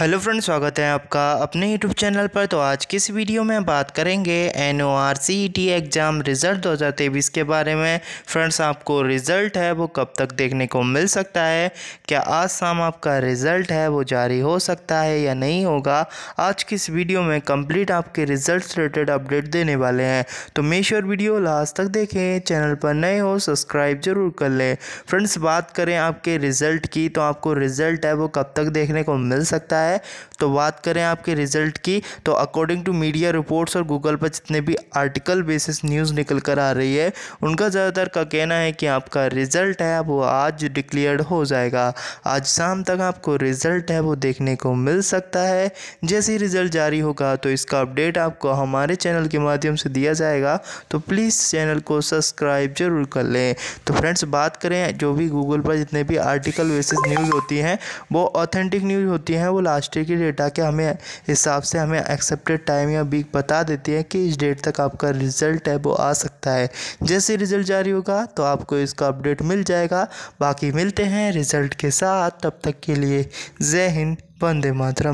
hello friends स्वागत है आपका अपने यूट्यूब चैनल पर तो आज किस वीडियो में बात करेंगे N O R C E T exam result दो हज़ार तेईस के बारे में फ्रेंड्स आपको रिज़ल्ट है वो कब तक देखने को मिल सकता है क्या आज शाम आपका रिज़ल्ट है वो जारी हो सकता है या नहीं होगा आज की इस वीडियो में कंप्लीट आपके रिज़ल्ट रिलेटेड अपडेट देने वाले हैं तो मे श्योर वीडियो लास्ट तक देखें चैनल पर नए हो सब्सक्राइब जरूर कर लें फ्रेंड्स बात करें आपके रिज़ल्ट की तो आपको रिज़ल्ट है वो कब तक देखने को मिल सकता है है तो बात करें आपके रिजल्ट की तो अकॉर्डिंग टू मीडिया रिपोर्ट्स और गूगल पर जितने भी आर्टिकल बेसिस न्यूज़ निकल कर आ रही है उनका ज़्यादातर का कहना है कि आपका रिज़ल्ट है वो आज डिक्लेयर हो जाएगा आज शाम तक आपको रिज़ल्ट है वो देखने को मिल सकता है जैसे ही रिज़ल्ट जारी होगा तो इसका अपडेट आपको हमारे चैनल के माध्यम से दिया जाएगा तो प्लीज़ चैनल को सब्सक्राइब जरूर कर लें तो फ्रेंड्स बात करें जो भी गूगल पर जितने भी आर्टिकल बेसिस न्यूज़ होती हैं वो ऑथेंटिक न्यूज़ होती हैं वो आस्टे की डेटा के हमें हिसाब से हमें एक्सेप्टेड टाइम या वीक बता देती है कि इस डेट तक आपका रिजल्ट है वो आ सकता है जैसे रिजल्ट जारी होगा तो आपको इसका अपडेट मिल जाएगा बाकी मिलते हैं रिजल्ट के साथ तब तक के लिए जय हिंद वंदे मातरम